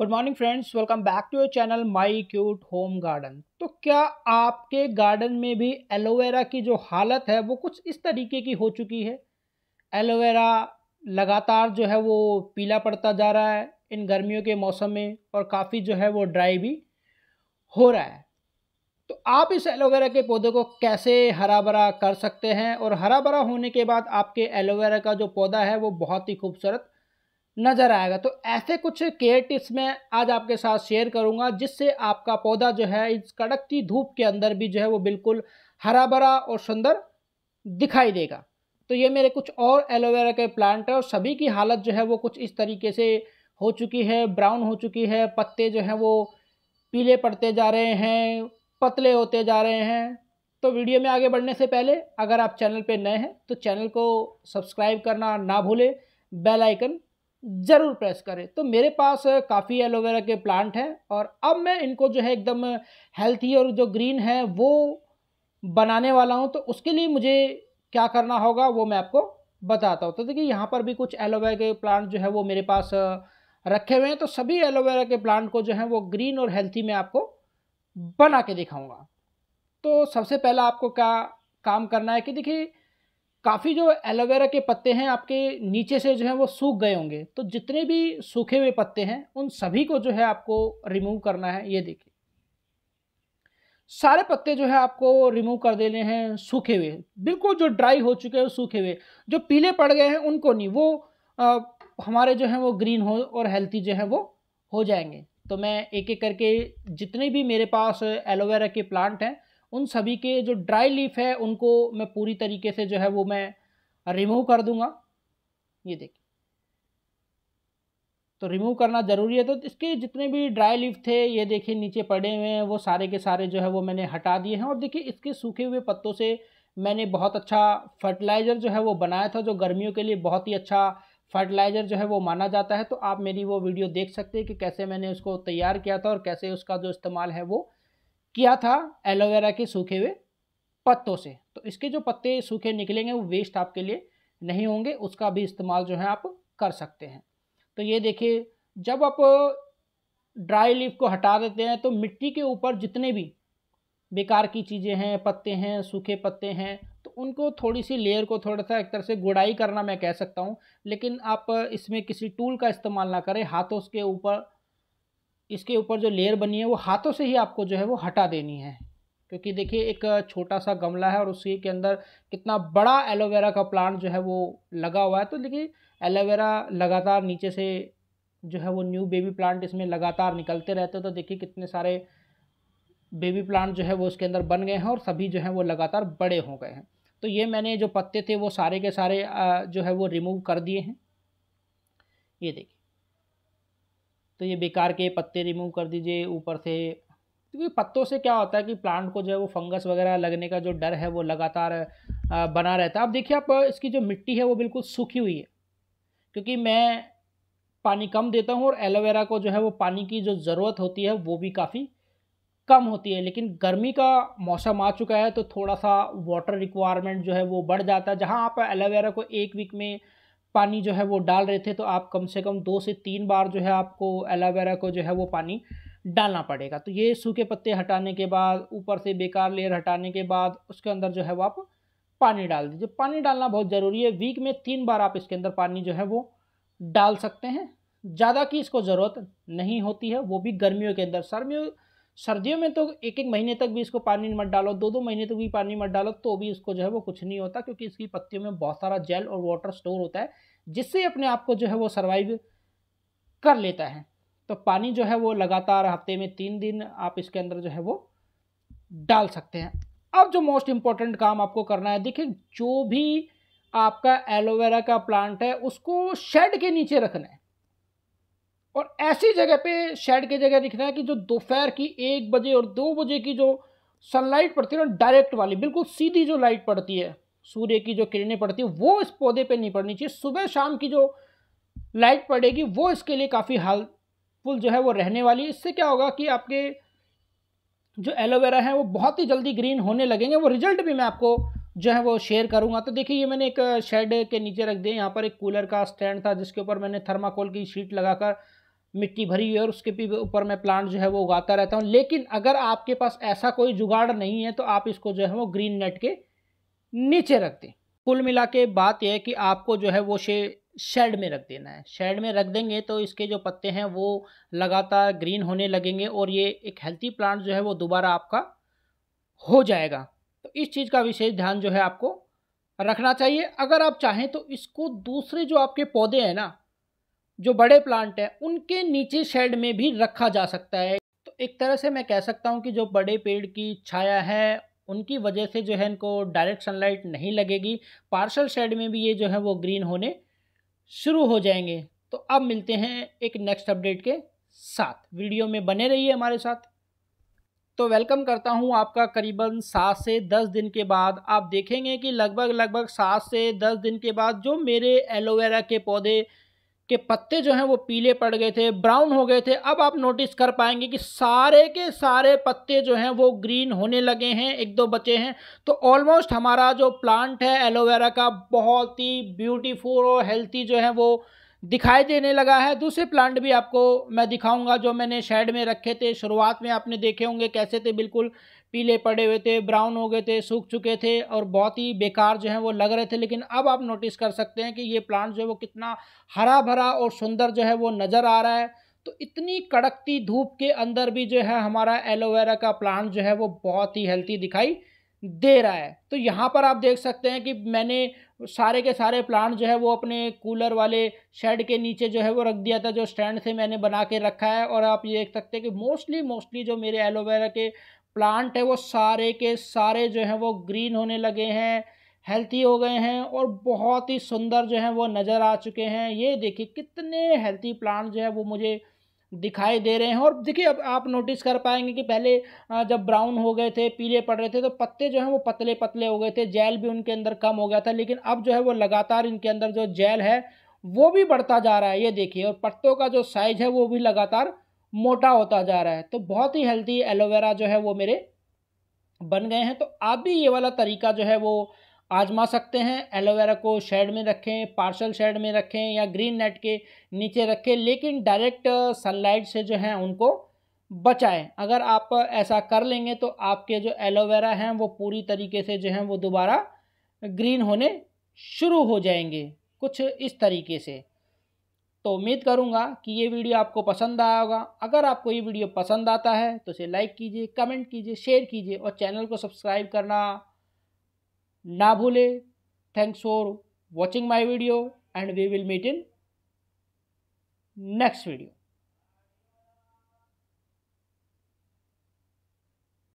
Good morning friends welcome back to your channel my cute home garden तो क्या आपके garden में भी एलोवेरा की जो हालत है वो कुछ इस तरीके की हो चुकी है एलोवेरा लगातार जो है वो पीला पड़ता जा रहा है इन गर्मियों के मौसम में और काफ़ी जो है वो ड्राई भी हो रहा है तो आप इस एलोवेरा के पौधे को कैसे हरा भरा कर सकते हैं और हरा भरा होने के बाद आपके एलोवेरा का जो पौधा है वो बहुत ही खूबसूरत नज़र आएगा तो ऐसे कुछ केयर टिप्स मैं आज आपके साथ शेयर करूंगा जिससे आपका पौधा जो है इस कड़कती धूप के अंदर भी जो है वो बिल्कुल हरा भरा और सुंदर दिखाई देगा तो ये मेरे कुछ और एलोवेरा के प्लांट है और सभी की हालत जो है वो कुछ इस तरीके से हो चुकी है ब्राउन हो चुकी है पत्ते जो हैं वो पीले पड़ते जा रहे हैं पतले होते जा रहे हैं तो वीडियो में आगे बढ़ने से पहले अगर आप चैनल पर नए हैं तो चैनल को सब्सक्राइब करना ना भूलें बेल आइकन ज़रूर प्रेस करें तो मेरे पास काफ़ी एलोवेरा के प्लांट हैं और अब मैं इनको जो है एकदम हेल्थी और जो ग्रीन है वो बनाने वाला हूँ तो उसके लिए मुझे क्या करना होगा वो मैं आपको बताता हूँ तो देखिए यहाँ पर भी कुछ एलोवेरा के प्लांट जो है वो मेरे पास रखे हुए हैं तो सभी एलोवेरा के प्लांट को जो है वो ग्रीन और हेल्थी में आपको बना के दिखाऊँगा तो सबसे पहला आपको क्या काम करना है कि देखिए काफ़ी जो एलोवेरा के पत्ते हैं आपके नीचे से जो है वो सूख गए होंगे तो जितने भी सूखे हुए पत्ते हैं उन सभी को जो है आपको रिमूव करना है ये देखिए सारे पत्ते जो है आपको रिमूव कर देने हैं सूखे हुए बिल्कुल जो ड्राई हो चुके हैं सूखे हुए जो पीले पड़ गए हैं उनको नहीं वो आ, हमारे जो हैं वो ग्रीन हो और हेल्थी जो है वो हो जाएंगे तो मैं एक एक करके जितने भी मेरे पास एलोवेरा के प्लांट हैं उन सभी के जो ड्राई लीफ है उनको मैं पूरी तरीके से जो है वो मैं रिमूव कर दूंगा ये देखिए तो रिमूव करना ज़रूरी है तो इसके जितने भी ड्राई लीफ थे ये देखिए नीचे पड़े हुए हैं वो सारे के सारे जो है वो मैंने हटा दिए हैं और देखिए इसके सूखे हुए पत्तों से मैंने बहुत अच्छा फर्टिलाइज़र जो है वो बनाया था जो गर्मियों के लिए बहुत ही अच्छा फर्टिलाइज़र जो है वो माना जाता है तो आप मेरी वो वीडियो देख सकते हैं कि कैसे मैंने उसको तैयार किया था और कैसे उसका जो इस्तेमाल है वो किया था एलोवेरा के सूखे हुए पत्तों से तो इसके जो पत्ते सूखे निकलेंगे वो वेस्ट आपके लिए नहीं होंगे उसका भी इस्तेमाल जो है आप कर सकते हैं तो ये देखिए जब आप ड्राई लीफ को हटा देते हैं तो मिट्टी के ऊपर जितने भी बेकार की चीज़ें हैं पत्ते हैं सूखे पत्ते हैं तो उनको थोड़ी सी लेयर को थोड़ा सा एक तरह से गुड़ाई करना मैं कह सकता हूँ लेकिन आप इसमें किसी टूल का इस्तेमाल ना करें हाथों के ऊपर इसके ऊपर जो लेयर बनी है वो हाथों से ही आपको जो है वो हटा देनी है क्योंकि देखिए एक छोटा सा गमला है और उसी के अंदर कितना बड़ा एलोवेरा का प्लांट जो है वो लगा हुआ है तो देखिए एलोवेरा लगातार नीचे से जो है वो न्यू बेबी प्लांट इसमें लगातार निकलते रहते हैं तो देखिए कितने सारे बेबी प्लांट जो है वो उसके अंदर बन गए हैं और सभी जो है वो लगातार बड़े हो गए हैं तो ये मैंने जो पत्ते थे वो सारे के सारे जो है वो रिमूव कर दिए हैं ये देखिए तो ये बेकार के पत्ते रिमूव कर दीजिए ऊपर से क्योंकि तो पत्तों से क्या होता है कि प्लांट को जो है वो फंगस वगैरह लगने का जो डर है वो लगातार बना रहता है अब देखिए आप इसकी जो मिट्टी है वो बिल्कुल सूखी हुई है क्योंकि मैं पानी कम देता हूँ और एलोवेरा को जो है वो पानी की जो ज़रूरत होती है वो भी काफ़ी कम होती है लेकिन गर्मी का मौसम आ चुका है तो थोड़ा सा वाटर रिक्वायरमेंट जो है वो बढ़ जाता है जहाँ आप एलोवेरा को एक वीक में पानी जो है वो डाल रहे थे तो आप कम से कम दो से तीन बार जो है आपको एलोवेरा को जो है वो पानी डालना पड़ेगा तो ये सूखे पत्ते हटाने के बाद ऊपर से बेकार लेयर हटाने के बाद उसके अंदर जो है वो आप पानी डाल दीजिए पानी डालना बहुत ज़रूरी है वीक में तीन बार आप इसके अंदर पानी जो है वो डाल सकते हैं ज़्यादा की इसको ज़रूरत नहीं होती है वो भी गर्मियों के अंदर सर्मियों सर्दियों में तो एक एक महीने तक भी इसको पानी मत डालो दो दो महीने तक भी पानी मत डालो तो भी इसको जो है वो कुछ नहीं होता क्योंकि इसकी पत्तियों में बहुत सारा जेल और वाटर स्टोर होता है जिससे अपने आप को जो है वो सर्वाइव कर लेता है तो पानी जो है वो लगातार हफ्ते में तीन दिन आप इसके अंदर जो है वो डाल सकते हैं अब जो मोस्ट इम्पॉर्टेंट काम आपको करना है देखिए जो भी आपका एलोवेरा का प्लांट है उसको शेड के नीचे रखना है और ऐसी जगह पे शेड की जगह दिखना है कि जो दोपहर की एक बजे और दो बजे की जो सनलाइट पड़ती है ना डायरेक्ट वाली बिल्कुल सीधी जो लाइट पड़ती है सूर्य की जो किरणें पड़ती है वो इस पौधे पे नहीं पड़नी चाहिए सुबह शाम की जो लाइट पड़ेगी वो इसके लिए काफ़ी हेल्पफुल जो है वो रहने वाली है इससे क्या होगा कि आपके जो एलोवेरा है वो बहुत ही जल्दी ग्रीन होने लगेंगे वो रिजल्ट भी मैं आपको जो है वो शेयर करूंगा तो देखिए ये मैंने एक शेड के नीचे रख दिया यहाँ पर एक कूलर का स्टैंड था जिसके ऊपर मैंने थर्माकोल की शीट लगाकर मिट्टी भरी हुई है और उसके भी ऊपर मैं प्लांट जो है वो उगाता रहता हूँ लेकिन अगर आपके पास ऐसा कोई जुगाड़ नहीं है तो आप इसको जो है वो ग्रीन नेट के नीचे रख दें कुल मिला के बात यह है कि आपको जो है वो शे शेड में रख देना है शेड में रख देंगे तो इसके जो पत्ते हैं वो लगातार ग्रीन होने लगेंगे और ये एक हेल्थी प्लांट जो है वो दोबारा आपका हो जाएगा तो इस चीज़ का विशेष ध्यान जो है आपको रखना चाहिए अगर आप चाहें तो इसको दूसरे जो आपके पौधे हैं ना जो बड़े प्लांट हैं उनके नीचे शेड में भी रखा जा सकता है तो एक तरह से मैं कह सकता हूँ कि जो बड़े पेड़ की छाया है उनकी वजह से जो है इनको डायरेक्ट सनलाइट नहीं लगेगी पार्शल शेड में भी ये जो है वो ग्रीन होने शुरू हो जाएंगे तो अब मिलते हैं एक नेक्स्ट अपडेट के साथ वीडियो में बने रहिए हमारे साथ तो वेलकम करता हूं आपका करीबन सात से दस दिन के बाद आप देखेंगे कि लगभग लगभग सात से दस दिन के बाद जो मेरे एलोवेरा के पौधे के पत्ते जो हैं वो पीले पड़ गए थे ब्राउन हो गए थे अब आप नोटिस कर पाएंगे कि सारे के सारे पत्ते जो हैं वो ग्रीन होने लगे हैं एक दो बचे हैं तो ऑलमोस्ट हमारा जो प्लांट है एलोवेरा का बहुत ही ब्यूटीफुल और हेल्थी जो है वो दिखाई देने लगा है दूसरे प्लांट भी आपको मैं दिखाऊंगा जो मैंने शेड में रखे थे शुरुआत में आपने देखे होंगे कैसे थे बिल्कुल पीले पड़े हुए थे ब्राउन हो गए थे सूख चुके थे और बहुत ही बेकार जो है वो लग रहे थे लेकिन अब आप नोटिस कर सकते हैं कि ये प्लांट जो है वो कितना हरा भरा और सुंदर जो है वो नज़र आ रहा है तो इतनी कड़कती धूप के अंदर भी जो है हमारा एलोवेरा का प्लांट जो है वो बहुत ही हेल्थी दिखाई दे रहा है तो यहाँ पर आप देख सकते हैं कि मैंने सारे के सारे प्लांट जो है वो अपने कूलर वाले शेड के नीचे जो है वो रख दिया था जो स्टैंड से मैंने बना के रखा है और आप ये देख सकते हैं कि मोस्टली मोस्टली जो मेरे एलोवेरा के प्लांट है वो सारे के सारे जो हैं वो ग्रीन होने लगे हैं हेल्थी हो गए हैं और बहुत ही सुंदर जो हैं वो नज़र आ चुके हैं ये देखिए कितने हेल्थी प्लांट जो है वो मुझे दिखाई दे रहे हैं और देखिए अब आप नोटिस कर पाएंगे कि पहले जब ब्राउन हो गए थे पीले पड़ रहे थे तो पत्ते जो हैं वो पतले पतले हो गए थे जेल भी उनके अंदर कम हो गया था लेकिन अब जो है वो लगातार इनके अंदर जो जेल है वो भी बढ़ता जा रहा है ये देखिए और पत्तों का जो साइज है वो भी लगातार मोटा होता जा रहा है तो बहुत ही हेल्दी एलोवेरा जो है वो मेरे बन गए हैं तो आप भी ये वाला तरीका जो है वो आजमा सकते हैं एलोवेरा को शेड में रखें पार्शल शेड में रखें या ग्रीन नेट के नीचे रखें लेकिन डायरेक्ट सनलाइट से जो है उनको बचाएं अगर आप ऐसा कर लेंगे तो आपके जो एलोवेरा हैं वो पूरी तरीके से जो हैं वो दोबारा ग्रीन होने शुरू हो जाएंगे कुछ इस तरीके से तो उम्मीद करूंगा कि ये वीडियो आपको पसंद आया होगा अगर आपको ये वीडियो पसंद आता है तो इसे लाइक कीजिए कमेंट कीजिए शेयर कीजिए और चैनल को सब्सक्राइब करना Nabule. Thanks for watching my video and we will meet in next video.